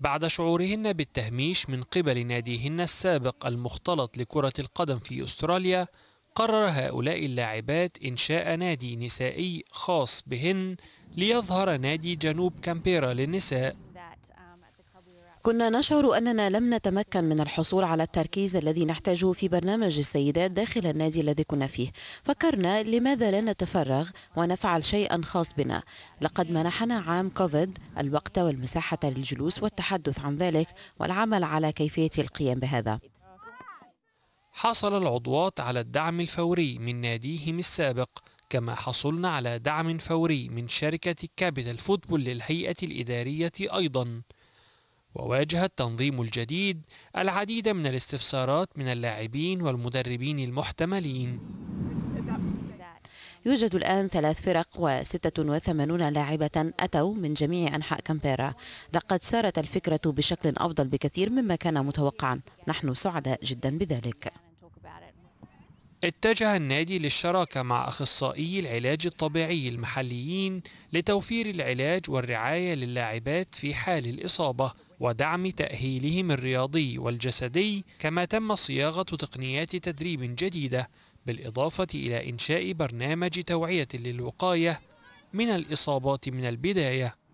بعد شعورهن بالتهميش من قبل ناديهن السابق المختلط لكرة القدم في أستراليا قرر هؤلاء اللاعبات إنشاء نادي نسائي خاص بهن ليظهر نادي جنوب كامبيرا للنساء كنا نشعر أننا لم نتمكن من الحصول على التركيز الذي نحتاجه في برنامج السيدات داخل النادي الذي كنا فيه فكرنا لماذا لا نتفرغ ونفعل شيئا خاص بنا لقد منحنا عام كوفيد الوقت والمساحة للجلوس والتحدث عن ذلك والعمل على كيفية القيام بهذا حصل العضوات على الدعم الفوري من ناديهم السابق كما حصلنا على دعم فوري من شركة كابيتال فوتبول للهيئة الإدارية أيضاً وواجه التنظيم الجديد العديد من الاستفسارات من اللاعبين والمدربين المحتملين يوجد الآن ثلاث فرق و86 لاعبة أتوا من جميع أنحاء كامبيرا لقد سارت الفكرة بشكل أفضل بكثير مما كان متوقعا نحن سعداء جدا بذلك اتجه النادي للشراكة مع أخصائي العلاج الطبيعي المحليين لتوفير العلاج والرعاية للاعبات في حال الإصابة ودعم تأهيلهم الرياضي والجسدي كما تم صياغة تقنيات تدريب جديدة بالإضافة إلى إنشاء برنامج توعية للوقاية من الإصابات من البداية